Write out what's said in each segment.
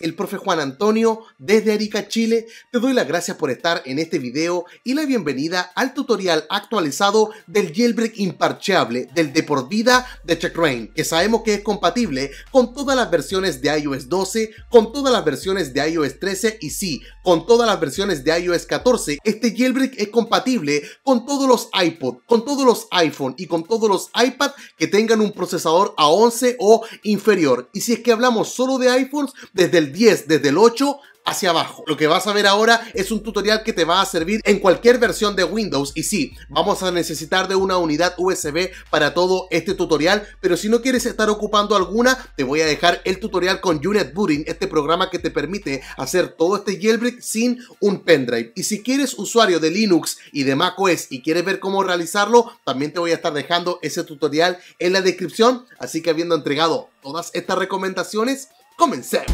el profe Juan Antonio desde Arica, Chile. Te doy las gracias por estar en este video y la bienvenida al tutorial actualizado del jailbreak imparcheable del de por vida de Checkrain, que sabemos que es compatible con todas las versiones de iOS 12, con todas las versiones de iOS 13 y sí, con todas las versiones de iOS 14. Este jailbreak es compatible con todos los iPod, con todos los iPhone y con todos los iPad que tengan un procesador A11 o inferior. Y si es que hablamos solo de iPhones, desde el 10, desde el 8 hacia abajo. Lo que vas a ver ahora es un tutorial que te va a servir en cualquier versión de Windows y si vamos a necesitar de una unidad USB para todo este tutorial, pero si no quieres estar ocupando alguna, te voy a dejar el tutorial con Unit Booting, este programa que te permite hacer todo este jailbreak sin un pendrive. Y si quieres usuario de Linux y de macOS y quieres ver cómo realizarlo, también te voy a estar dejando ese tutorial en la descripción, así que habiendo entregado todas estas recomendaciones, comencemos.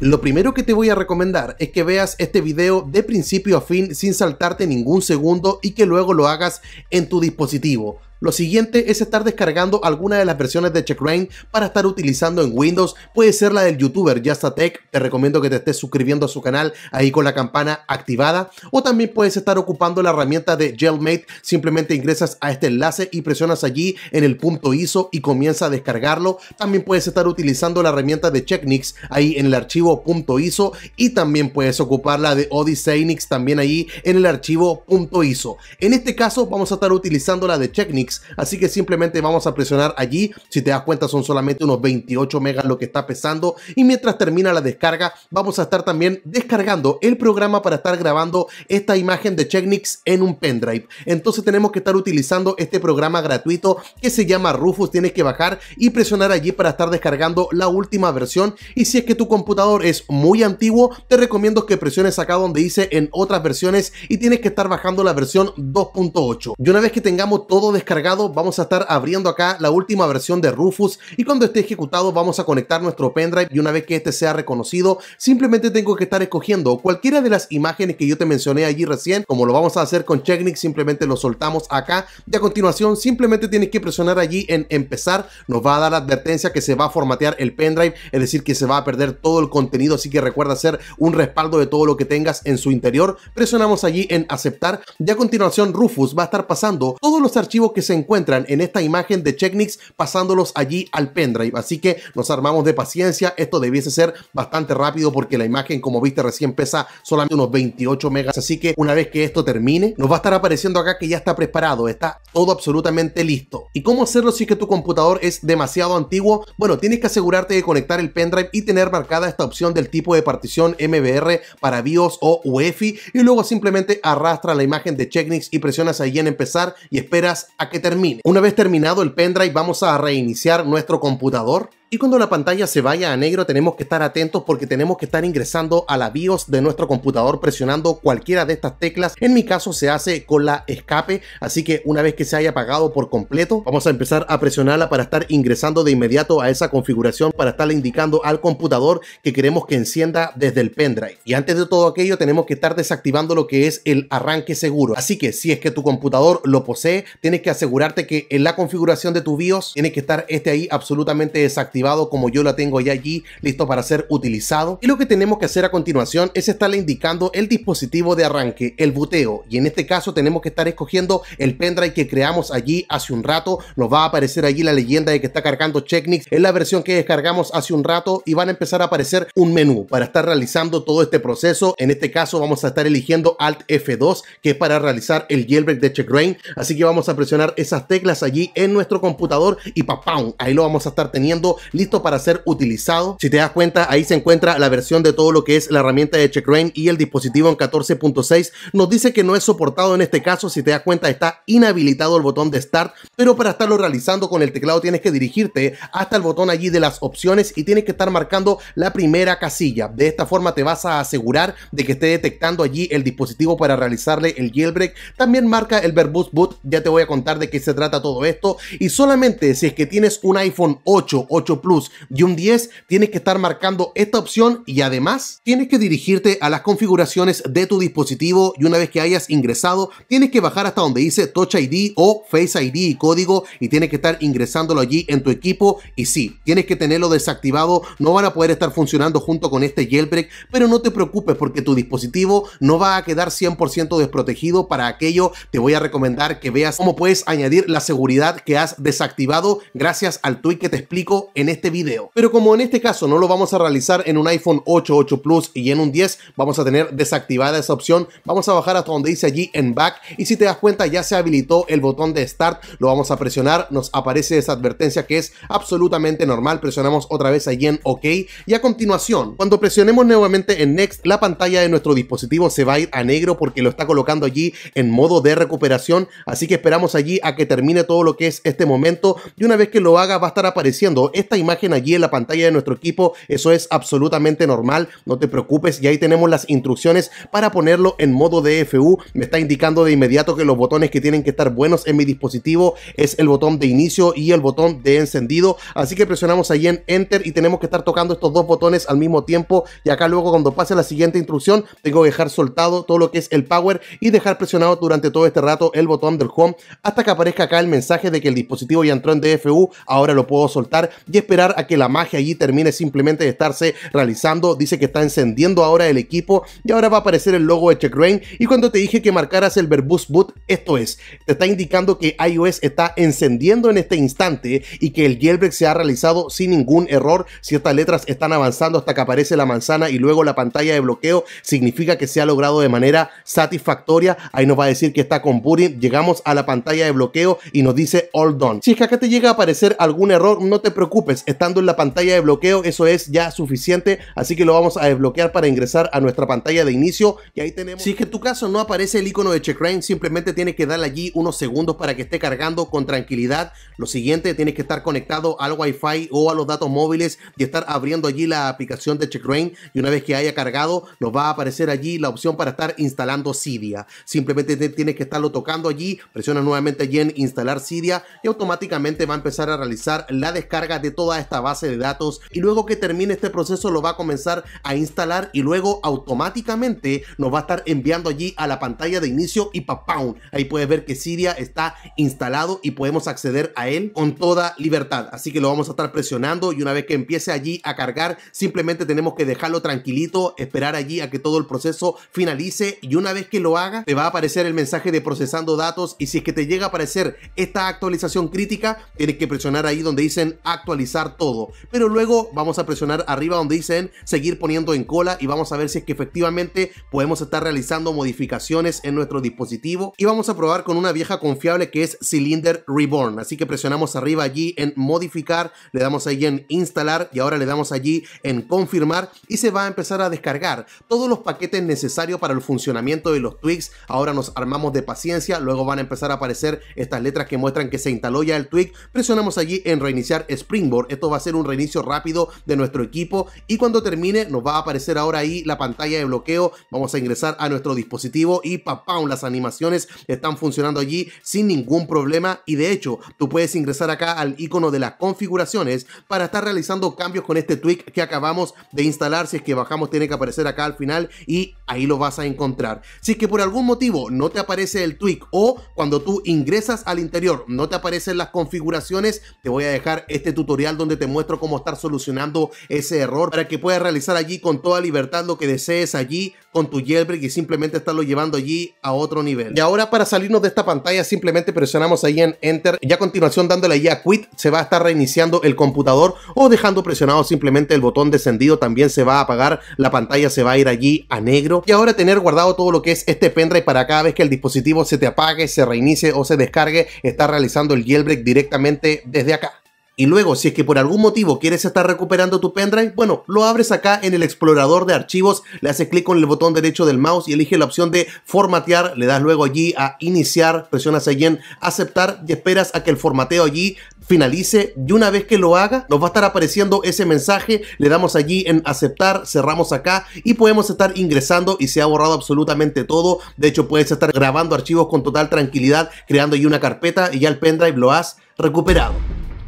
Lo primero que te voy a recomendar es que veas este video de principio a fin sin saltarte ningún segundo y que luego lo hagas en tu dispositivo. Lo siguiente es estar descargando alguna de las versiones de CheckRain para estar utilizando en Windows. Puede ser la del youtuber Justatech Te recomiendo que te estés suscribiendo a su canal ahí con la campana activada. O también puedes estar ocupando la herramienta de Gelmate. Simplemente ingresas a este enlace y presionas allí en el punto ISO y comienza a descargarlo. También puedes estar utilizando la herramienta de Checknix ahí en el archivo punto .iso y también puedes ocupar la de Odysseynix también ahí en el archivo punto .iso. En este caso vamos a estar utilizando la de Checknix Así que simplemente vamos a presionar allí. Si te das cuenta, son solamente unos 28 megas lo que está pesando. Y mientras termina la descarga, vamos a estar también descargando el programa para estar grabando esta imagen de Checknix en un pendrive. Entonces tenemos que estar utilizando este programa gratuito que se llama Rufus. Tienes que bajar y presionar allí para estar descargando la última versión. Y si es que tu computador es muy antiguo, te recomiendo que presiones acá donde dice en otras versiones y tienes que estar bajando la versión 2.8. Y una vez que tengamos todo descargado, vamos a estar abriendo acá la última versión de Rufus y cuando esté ejecutado vamos a conectar nuestro pendrive y una vez que este sea reconocido, simplemente tengo que estar escogiendo cualquiera de las imágenes que yo te mencioné allí recién, como lo vamos a hacer con checknic simplemente lo soltamos acá y a continuación simplemente tienes que presionar allí en empezar, nos va a dar la advertencia que se va a formatear el pendrive, es decir que se va a perder todo el contenido, así que recuerda hacer un respaldo de todo lo que tengas en su interior, presionamos allí en aceptar y a continuación Rufus va a estar pasando todos los archivos que se encuentran en esta imagen de Checknix pasándolos allí al pendrive. Así que nos armamos de paciencia. Esto debiese ser bastante rápido porque la imagen, como viste, recién pesa solamente unos 28 megas. Así que una vez que esto termine, nos va a estar apareciendo acá que ya está preparado. Está todo absolutamente listo. ¿Y cómo hacerlo si es que tu computador es demasiado antiguo? Bueno, tienes que asegurarte de conectar el pendrive y tener marcada esta opción del tipo de partición MBR para BIOS o UEFI. Y luego simplemente arrastra la imagen de Checknix y presionas ahí en empezar y esperas a que termine. Una vez terminado el pendrive, vamos a reiniciar nuestro computador y cuando la pantalla se vaya a negro tenemos que estar atentos porque tenemos que estar ingresando a la BIOS de nuestro computador presionando cualquiera de estas teclas. En mi caso se hace con la escape, así que una vez que se haya apagado por completo, vamos a empezar a presionarla para estar ingresando de inmediato a esa configuración para estarle indicando al computador que queremos que encienda desde el pendrive. Y antes de todo aquello tenemos que estar desactivando lo que es el arranque seguro. Así que si es que tu computador lo posee, tienes que asegurarte que en la configuración de tu BIOS tiene que estar este ahí absolutamente desactivado como yo la tengo ya allí, listo para ser utilizado. Y lo que tenemos que hacer a continuación es estarle indicando el dispositivo de arranque, el buteo. Y en este caso tenemos que estar escogiendo el pendrive que creamos allí hace un rato. Nos va a aparecer allí la leyenda de que está cargando Checknix. Es la versión que descargamos hace un rato y van a empezar a aparecer un menú para estar realizando todo este proceso. En este caso vamos a estar eligiendo Alt F2 que es para realizar el jailbreak de Rain. Así que vamos a presionar esas teclas allí en nuestro computador y papá, ahí lo vamos a estar teniendo listo para ser utilizado. Si te das cuenta, ahí se encuentra la versión de todo lo que es la herramienta de CheckRain y el dispositivo en 14.6. Nos dice que no es soportado en este caso, si te das cuenta está inhabilitado el botón de Start, pero para estarlo realizando con el teclado tienes que dirigirte hasta el botón allí de las opciones y tienes que estar marcando la primera casilla. De esta forma te vas a asegurar de que esté detectando allí el dispositivo para realizarle el jailbreak. También marca el verbose boot, ya te voy a contar de qué se trata todo esto. Y solamente si es que tienes un iPhone 8, 8 Plus y un 10, tienes que estar marcando esta opción y además tienes que dirigirte a las configuraciones de tu dispositivo y una vez que hayas ingresado, tienes que bajar hasta donde dice Touch ID o Face ID y código y tienes que estar ingresándolo allí en tu equipo y si tienes que tenerlo desactivado, no van a poder estar funcionando junto con este jailbreak, pero no te preocupes porque tu dispositivo no va a quedar 100% desprotegido, para aquello te voy a recomendar que veas cómo puedes añadir la seguridad que has desactivado gracias al tweet que te explico en este video. Pero como en este caso no lo vamos a realizar en un iPhone 8, 8 Plus y en un 10, vamos a tener desactivada esa opción. Vamos a bajar hasta donde dice allí en Back y si te das cuenta ya se habilitó el botón de Start, lo vamos a presionar, nos aparece esa advertencia que es absolutamente normal, presionamos otra vez allí en OK y a continuación, cuando presionemos nuevamente en Next, la pantalla de nuestro dispositivo se va a ir a negro porque lo está colocando allí en modo de recuperación, así que esperamos allí a que termine todo lo que es este momento y una vez que lo haga va a estar apareciendo esta imagen allí en la pantalla de nuestro equipo, eso es absolutamente normal, no te preocupes y ahí tenemos las instrucciones para ponerlo en modo DFU, me está indicando de inmediato que los botones que tienen que estar buenos en mi dispositivo es el botón de inicio y el botón de encendido, así que presionamos ahí en Enter y tenemos que estar tocando estos dos botones al mismo tiempo y acá luego cuando pase la siguiente instrucción tengo que dejar soltado todo lo que es el power y dejar presionado durante todo este rato el botón del home hasta que aparezca acá el mensaje de que el dispositivo ya entró en DFU, ahora lo puedo soltar y es esperar a que la magia allí termine simplemente de estarse realizando. Dice que está encendiendo ahora el equipo y ahora va a aparecer el logo de Rain. Y cuando te dije que marcaras el verbose boot, esto es, te está indicando que iOS está encendiendo en este instante y que el jailbreak se ha realizado sin ningún error. Ciertas letras están avanzando hasta que aparece la manzana y luego la pantalla de bloqueo significa que se ha logrado de manera satisfactoria. Ahí nos va a decir que está con Booting. Llegamos a la pantalla de bloqueo y nos dice all done. Si es que acá te llega a aparecer algún error, no te preocupes estando en la pantalla de bloqueo, eso es ya suficiente. Así que lo vamos a desbloquear para ingresar a nuestra pantalla de inicio. Y ahí tenemos. Si es que en tu caso no aparece el icono de Checkrain, simplemente tienes que darle allí unos segundos para que esté cargando con tranquilidad. Lo siguiente, tienes que estar conectado al Wi-Fi o a los datos móviles y estar abriendo allí la aplicación de Checkrain. Y una vez que haya cargado, nos va a aparecer allí la opción para estar instalando Cydia. Simplemente tienes que estarlo tocando allí, presiona nuevamente allí en instalar Cydia y automáticamente va a empezar a realizar la descarga de todo esta base de datos y luego que termine este proceso lo va a comenzar a instalar y luego automáticamente nos va a estar enviando allí a la pantalla de inicio y papá Ahí puedes ver que siria está instalado y podemos acceder a él con toda libertad. Así que lo vamos a estar presionando y una vez que empiece allí a cargar, simplemente tenemos que dejarlo tranquilito, esperar allí a que todo el proceso finalice y una vez que lo haga, te va a aparecer el mensaje de procesando datos y si es que te llega a aparecer esta actualización crítica, tienes que presionar ahí donde dicen actualizar todo. Pero luego vamos a presionar arriba donde dicen seguir poniendo en cola y vamos a ver si es que efectivamente podemos estar realizando modificaciones en nuestro dispositivo. Y vamos a probar con una vieja confiable que es Cylinder Reborn. Así que presionamos arriba allí en modificar, le damos allí en instalar y ahora le damos allí en confirmar y se va a empezar a descargar todos los paquetes necesarios para el funcionamiento de los tweaks. Ahora nos armamos de paciencia, luego van a empezar a aparecer estas letras que muestran que se instaló ya el tweak. Presionamos allí en reiniciar Springboard esto va a ser un reinicio rápido de nuestro equipo y cuando termine nos va a aparecer ahora ahí la pantalla de bloqueo. Vamos a ingresar a nuestro dispositivo y papá, las animaciones están funcionando allí sin ningún problema y de hecho tú puedes ingresar acá al icono de las configuraciones para estar realizando cambios con este tweak que acabamos de instalar. Si es que bajamos tiene que aparecer acá al final y ahí lo vas a encontrar. Si es que por algún motivo no te aparece el tweak o cuando tú ingresas al interior no te aparecen las configuraciones, te voy a dejar este tutorial donde te muestro cómo estar solucionando ese error para que puedas realizar allí con toda libertad lo que desees allí con tu jailbreak y simplemente estarlo llevando allí a otro nivel. Y ahora para salirnos de esta pantalla simplemente presionamos ahí en Enter y a continuación dándole ahí a Quit se va a estar reiniciando el computador o dejando presionado simplemente el botón descendido también se va a apagar, la pantalla se va a ir allí a negro y ahora tener guardado todo lo que es este pendrive para cada vez que el dispositivo se te apague, se reinicie o se descargue, está realizando el jailbreak directamente desde acá. Y luego, si es que por algún motivo quieres estar recuperando tu pendrive, bueno, lo abres acá en el explorador de archivos, le haces clic con el botón derecho del mouse y elige la opción de formatear, le das luego allí a iniciar, presionas allí en aceptar y esperas a que el formateo allí finalice y una vez que lo haga nos va a estar apareciendo ese mensaje, le damos allí en aceptar, cerramos acá y podemos estar ingresando y se ha borrado absolutamente todo, de hecho puedes estar grabando archivos con total tranquilidad, creando allí una carpeta y ya el pendrive lo has recuperado.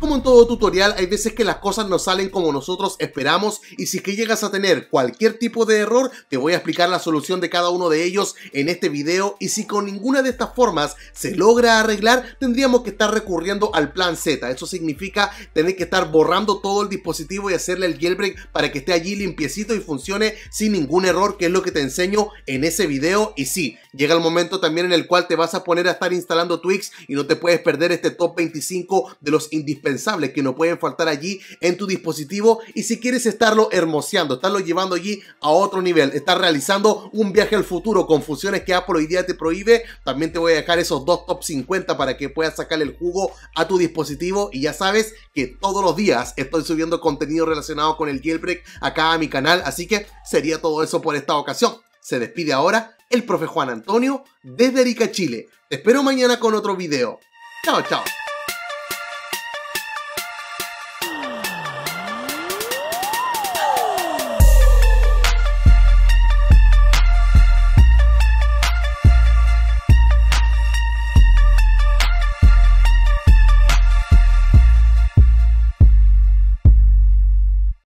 Como en todo tutorial, hay veces que las cosas no salen como nosotros esperamos y si es que llegas a tener cualquier tipo de error, te voy a explicar la solución de cada uno de ellos en este video y si con ninguna de estas formas se logra arreglar, tendríamos que estar recurriendo al plan Z. Eso significa tener que estar borrando todo el dispositivo y hacerle el jailbreak para que esté allí limpiecito y funcione sin ningún error, que es lo que te enseño en ese video. Y si, llega el momento también en el cual te vas a poner a estar instalando Twix y no te puedes perder este top 25 de los indispensables que no pueden faltar allí en tu dispositivo y si quieres estarlo hermoseando, estarlo llevando allí a otro nivel, estar realizando un viaje al futuro con funciones que Apple hoy día te prohíbe, también te voy a dejar esos dos top 50 para que puedas sacar el jugo a tu dispositivo y ya sabes que todos los días estoy subiendo contenido relacionado con el jailbreak acá a mi canal, así que sería todo eso por esta ocasión. Se despide ahora el profe Juan Antonio desde Arica, Chile. Te espero mañana con otro video. Chao, chao.